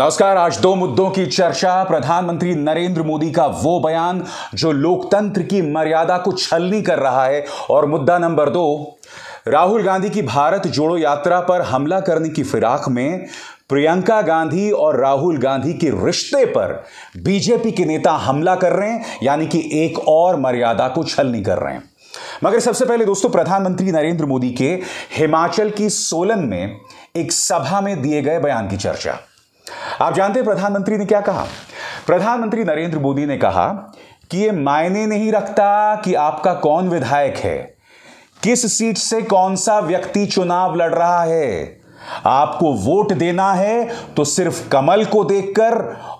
नमस्कार आज दो मुद्दों की चर्चा प्रधानमंत्री नरेंद्र मोदी का वो बयान जो लोकतंत्र की मर्यादा को छलनी कर रहा है और मुद्दा नंबर दो राहुल गांधी की भारत जोड़ो यात्रा पर हमला करने की फिराक में प्रियंका गांधी और राहुल गांधी के रिश्ते पर बीजेपी के नेता हमला कर रहे हैं यानी कि एक और मर्यादा को छलनी कर रहे हैं मगर सबसे पहले दोस्तों प्रधानमंत्री नरेंद्र मोदी के हिमाचल की सोलन में एक सभा में दिए गए बयान की चर्चा आप जानते हैं प्रधानमंत्री ने क्या कहा प्रधानमंत्री नरेंद्र मोदी ने कहा कि यह मायने नहीं रखता कि आपका कौन विधायक है किस सीट से कौन सा व्यक्ति चुनाव लड़ रहा है आपको वोट देना है तो सिर्फ कमल को देखकर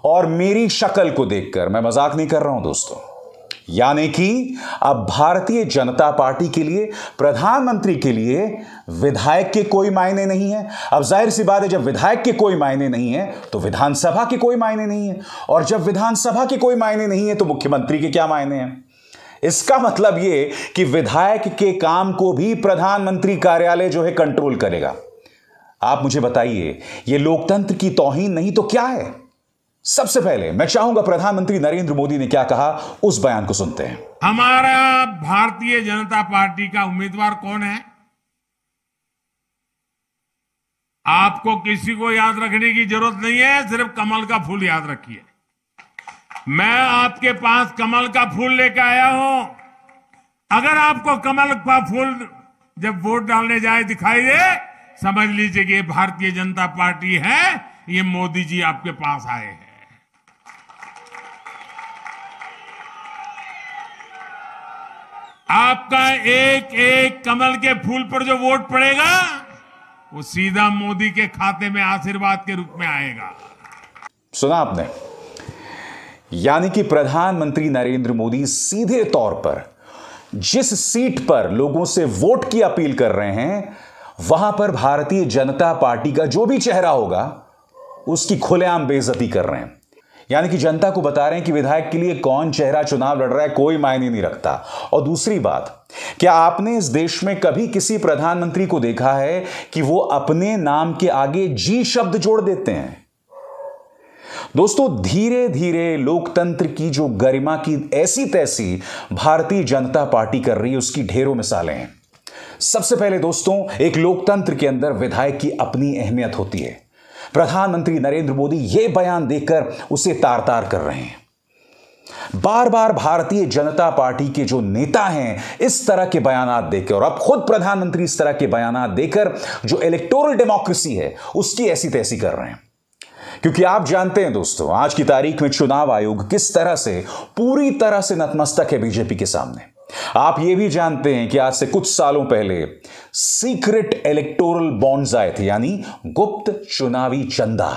और मेरी शक्ल को देखकर मैं मजाक नहीं कर रहा हूं दोस्तों यानी कि अब भारतीय जनता पार्टी के लिए प्रधानमंत्री के लिए विधायक के कोई मायने नहीं है अब जाहिर सी बात है जब विधायक के कोई मायने नहीं है तो विधानसभा के कोई मायने नहीं है और जब विधानसभा के कोई मायने नहीं है तो मुख्यमंत्री के क्या मायने हैं इसका मतलब ये कि विधायक के काम को भी प्रधानमंत्री कार्यालय जो है कंट्रोल करेगा आप मुझे बताइए ये लोकतंत्र की तोहीन नहीं तो क्या है सबसे पहले मैं चाहूंगा प्रधानमंत्री नरेंद्र मोदी ने क्या कहा उस बयान को सुनते हैं हमारा भारतीय जनता पार्टी का उम्मीदवार कौन है आपको किसी को याद रखने की जरूरत नहीं है सिर्फ कमल का फूल याद रखिए मैं आपके पास कमल का फूल लेकर आया हूं अगर आपको कमल का फूल जब वोट डालने जाए दिखाई दे समझ लीजिए कि ये भारतीय जनता पार्टी है ये मोदी जी आपके पास आए हैं आपका एक एक कमल के फूल पर जो वोट पड़ेगा वो सीधा मोदी के खाते में आशीर्वाद के रूप में आएगा सुना आपने यानी कि प्रधानमंत्री नरेंद्र मोदी सीधे तौर पर जिस सीट पर लोगों से वोट की अपील कर रहे हैं वहां पर भारतीय जनता पार्टी का जो भी चेहरा होगा उसकी खुलेआम बेजती कर रहे हैं यानी कि जनता को बता रहे हैं कि विधायक के लिए कौन चेहरा चुनाव लड़ रहा है कोई मायने नहीं रखता और दूसरी बात क्या आपने इस देश में कभी किसी प्रधानमंत्री को देखा है कि वो अपने नाम के आगे जी शब्द जोड़ देते हैं दोस्तों धीरे धीरे लोकतंत्र की जो गरिमा की ऐसी तैसी भारतीय जनता पार्टी कर रही है उसकी ढेरों मिसालें हैं सबसे पहले दोस्तों एक लोकतंत्र के अंदर विधायक की अपनी अहमियत होती है प्रधानमंत्री नरेंद्र मोदी यह बयान देकर उसे तार तार कर रहे हैं बार बार भारतीय जनता पार्टी के जो नेता हैं इस तरह के बयान देकर और अब खुद प्रधानमंत्री इस तरह के बयान देकर जो इलेक्टोरल डेमोक्रेसी है उसकी ऐसी तैसी कर रहे हैं क्योंकि आप जानते हैं दोस्तों आज की तारीख में चुनाव आयोग किस तरह से पूरी तरह से नतमस्तक है बीजेपी के सामने आप यह भी जानते हैं कि आज से कुछ सालों पहले सीक्रेट इलेक्टोरल बॉन्ड्स आए थे यानी गुप्त चुनावी चंदा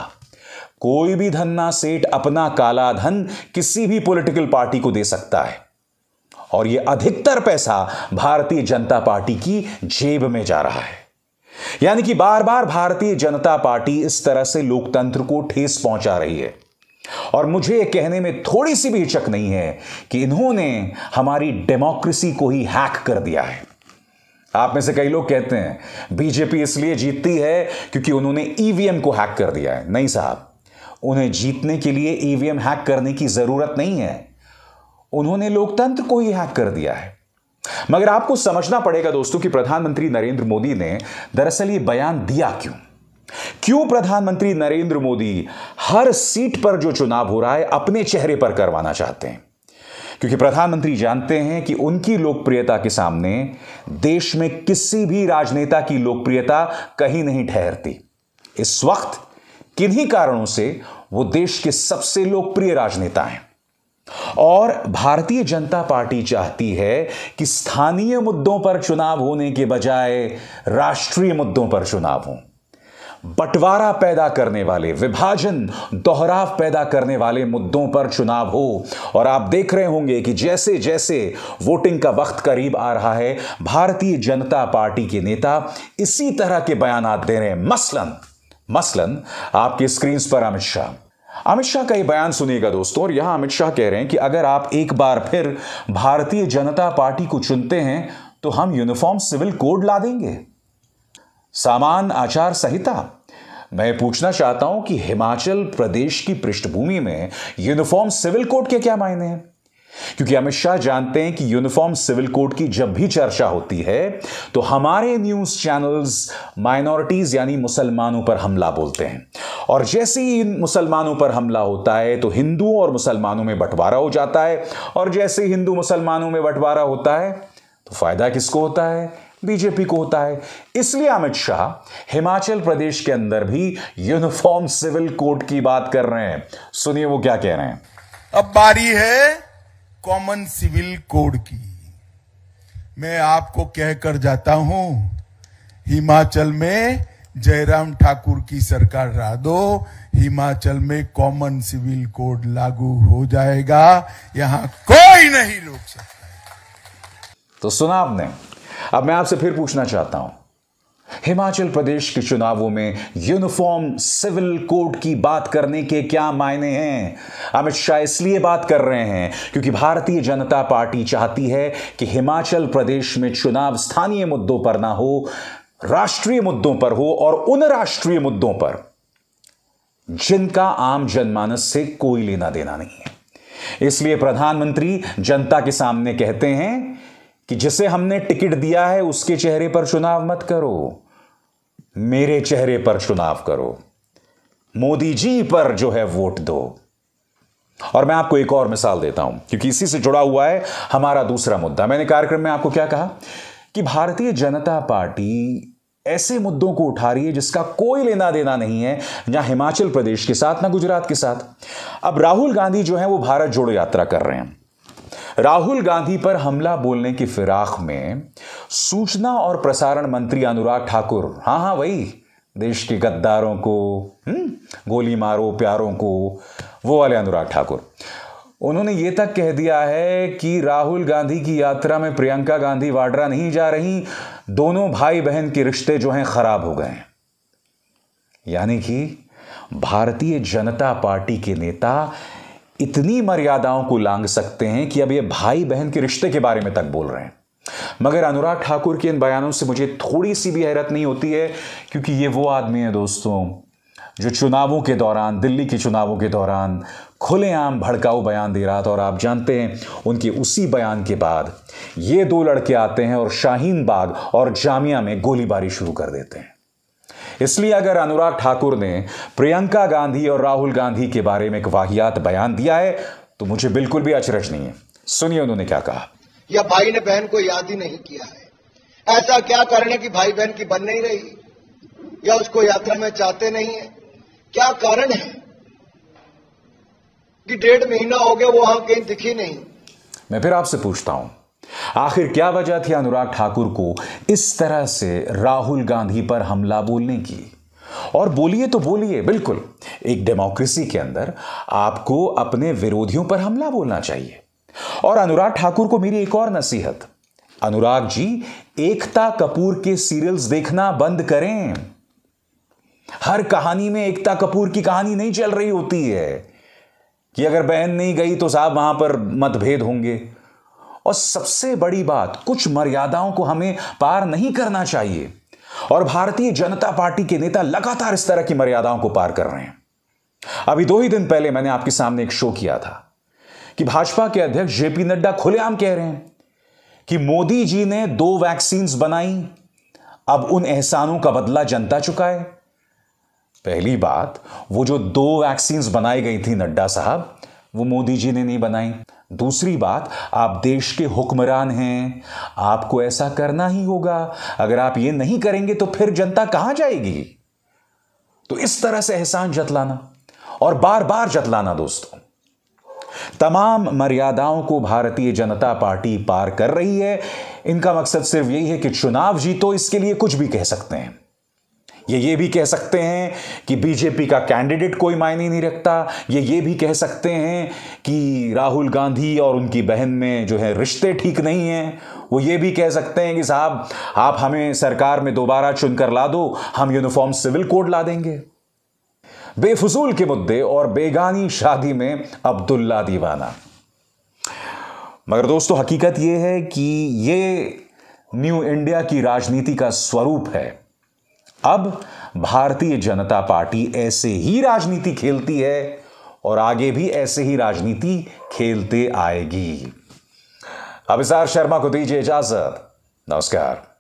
कोई भी धन्ना सेठ अपना काला धन किसी भी पॉलिटिकल पार्टी को दे सकता है और यह अधिकतर पैसा भारतीय जनता पार्टी की जेब में जा रहा है यानी कि बार बार भारतीय जनता पार्टी इस तरह से लोकतंत्र को ठेस पहुंचा रही है और मुझे ये कहने में थोड़ी सी भी हिचक नहीं है कि इन्होंने हमारी डेमोक्रेसी को ही हैक कर दिया है आप में से कई लोग कहते हैं बीजेपी इसलिए जीतती है क्योंकि उन्होंने ईवीएम को हैक कर दिया है नहीं साहब उन्हें जीतने के लिए ईवीएम हैक करने की जरूरत नहीं है उन्होंने लोकतंत्र को ही हैक कर दिया है मगर आपको समझना पड़ेगा दोस्तों कि प्रधानमंत्री नरेंद्र मोदी ने दरअसल ये बयान दिया क्यों क्यों प्रधानमंत्री नरेंद्र मोदी हर सीट पर जो चुनाव हो रहा है अपने चेहरे पर करवाना चाहते हैं क्योंकि प्रधानमंत्री जानते हैं कि उनकी लोकप्रियता के सामने देश में किसी भी राजनेता की लोकप्रियता कहीं नहीं ठहरती इस वक्त किन्हीं कारणों से वो देश के सबसे लोकप्रिय राजनेता हैं और भारतीय जनता पार्टी चाहती है कि स्थानीय मुद्दों पर चुनाव होने के बजाय राष्ट्रीय मुद्दों पर चुनाव हों बंटवारा पैदा करने वाले विभाजन दोहराव पैदा करने वाले मुद्दों पर चुनाव हो और आप देख रहे होंगे कि जैसे जैसे वोटिंग का वक्त करीब आ रहा है भारतीय जनता पार्टी के नेता इसी तरह के बयान दे रहे हैं मसलन मसलन आपकी स्क्रीन पर अमित शाह अमित शाह का ये बयान सुनिएगा दोस्तों और यहां अमित शाह कह रहे हैं कि अगर आप एक बार फिर भारतीय जनता पार्टी को चुनते हैं तो हम यूनिफॉर्म सिविल कोड ला देंगे सामान आचार संहिता मैं पूछना चाहता हूं कि हिमाचल प्रदेश की पृष्ठभूमि में यूनिफॉर्म सिविल कोड के क्या मायने हैं क्योंकि अमित शाह जानते हैं कि यूनिफॉर्म सिविल कोड की जब भी चर्चा होती है तो हमारे न्यूज चैनल्स माइनॉरिटीज यानी मुसलमानों पर हमला बोलते हैं और जैसे ही मुसलमानों पर हमला होता है तो हिंदुओं और मुसलमानों में बंटवारा हो जाता है और जैसे ही हिंदू मुसलमानों में बंटवारा होता है तो फायदा किसको होता है बीजेपी को होता है इसलिए अमित शाह हिमाचल प्रदेश के अंदर भी यूनिफॉर्म सिविल कोड की बात कर रहे हैं सुनिए वो क्या कह रहे हैं अब बारी है कॉमन सिविल कोड की मैं आपको कहकर जाता हूं हिमाचल में जयराम ठाकुर की सरकार रहा दो हिमाचल में कॉमन सिविल कोड लागू हो जाएगा यहां कोई नहीं रोक सकता तो सुना आपने अब मैं आपसे फिर पूछना चाहता हूं हिमाचल प्रदेश के चुनावों में यूनिफॉर्म सिविल कोड की बात करने के क्या मायने हैं अमित शाह इसलिए बात कर रहे हैं क्योंकि भारतीय जनता पार्टी चाहती है कि हिमाचल प्रदेश में चुनाव स्थानीय मुद्दों पर ना हो राष्ट्रीय मुद्दों पर हो और उन राष्ट्रीय मुद्दों पर जिनका आम जनमानस से कोई लेना देना नहीं है इसलिए प्रधानमंत्री जनता के सामने कहते हैं कि जिसे हमने टिकट दिया है उसके चेहरे पर चुनाव मत करो मेरे चेहरे पर चुनाव करो मोदी जी पर जो है वोट दो और मैं आपको एक और मिसाल देता हूं क्योंकि इसी से जुड़ा हुआ है हमारा दूसरा मुद्दा मैंने कार्यक्रम में आपको क्या कहा कि भारतीय जनता पार्टी ऐसे मुद्दों को उठा रही है जिसका कोई लेना देना नहीं है ना हिमाचल प्रदेश के साथ ना गुजरात के साथ अब राहुल गांधी जो है वो भारत जोड़ो यात्रा कर रहे हैं राहुल गांधी पर हमला बोलने की फिराक में सूचना और प्रसारण मंत्री अनुराग ठाकुर हाँ हाँ वही देश के गद्दारों को हुँ? हम्म, गोली मारो प्यारों को वो वाले अनुराग ठाकुर उन्होंने ये तक कह दिया है कि राहुल गांधी की यात्रा में प्रियंका गांधी वाड्रा नहीं जा रही दोनों भाई बहन के रिश्ते जो हैं खराब हो गए यानी कि भारतीय जनता पार्टी के नेता इतनी मर्यादाओं को लांग सकते हैं कि अब ये भाई बहन के रिश्ते के बारे में तक बोल रहे हैं मगर अनुराग ठाकुर के इन बयानों से मुझे थोड़ी सी भी हैरत नहीं होती है क्योंकि ये वो आदमी है दोस्तों जो चुनावों के दौरान दिल्ली के चुनावों के दौरान खुलेआम भड़काऊ बयान दे रहा था और आप जानते हैं उनके उसी बयान के बाद ये दो लड़के आते हैं और शाहीन बाग और जामिया में गोलीबारी शुरू कर देते हैं इसलिए अगर अनुराग ठाकुर ने प्रियंका गांधी और राहुल गांधी के बारे में एक वाहियात बयान दिया है तो मुझे बिल्कुल भी अचरज नहीं है सुनिए उन्होंने क्या कहा या भाई ने बहन को याद ही नहीं किया है ऐसा क्या कारण है कि भाई बहन की बन नहीं रही या उसको यात्रा में चाहते नहीं है क्या कारण है कि डेढ़ महीना हो गया वो वहां कहीं दिखी नहीं मैं फिर आपसे पूछता हूं आखिर क्या वजह थी अनुराग ठाकुर को इस तरह से राहुल गांधी पर हमला बोलने की और बोलिए तो बोलिए बिल्कुल एक डेमोक्रेसी के अंदर आपको अपने विरोधियों पर हमला बोलना चाहिए और अनुराग ठाकुर को मेरी एक और नसीहत अनुराग जी एकता कपूर के सीरियल्स देखना बंद करें हर कहानी में एकता कपूर की कहानी नहीं चल रही होती है कि अगर बहन नहीं गई तो साहब वहां पर मतभेद होंगे और सबसे बड़ी बात कुछ मर्यादाओं को हमें पार नहीं करना चाहिए और भारतीय जनता पार्टी के नेता लगातार इस तरह की मर्यादाओं को पार कर रहे हैं अभी दो ही दिन पहले मैंने आपके सामने एक शो किया था कि भाजपा के अध्यक्ष जेपी नड्डा खुलेआम कह रहे हैं कि मोदी जी ने दो वैक्सीन बनाई अब उन एहसानों का बदला जनता चुकाए पहली बात वो जो दो वैक्सीन बनाई गई थी नड्डा साहब वो मोदी जी ने नहीं बनाई दूसरी बात आप देश के हुक्मरान हैं आपको ऐसा करना ही होगा अगर आप ये नहीं करेंगे तो फिर जनता कहां जाएगी तो इस तरह से एहसान जतलाना और बार बार जतलाना दोस्तों तमाम मर्यादाओं को भारतीय जनता पार्टी पार कर रही है इनका मकसद सिर्फ यही है कि चुनाव जीतो इसके लिए कुछ भी कह सकते हैं ये ये भी कह सकते हैं कि बीजेपी का कैंडिडेट कोई मायने नहीं रखता ये ये भी कह सकते हैं कि राहुल गांधी और उनकी बहन में जो है रिश्ते ठीक नहीं हैं वो ये भी कह सकते हैं कि साहब आप हमें सरकार में दोबारा चुनकर ला दो हम यूनिफॉर्म सिविल कोड ला देंगे बेफजूल के मुद्दे और बेगानी शादी में अब्दुल्ला दीवाना मगर दोस्तों हकीकत यह है कि ये न्यू इंडिया की राजनीति का स्वरूप है अब भारतीय जनता पार्टी ऐसे ही राजनीति खेलती है और आगे भी ऐसे ही राजनीति खेलते आएगी अभिसार शर्मा को दीजिए इजाजत नमस्कार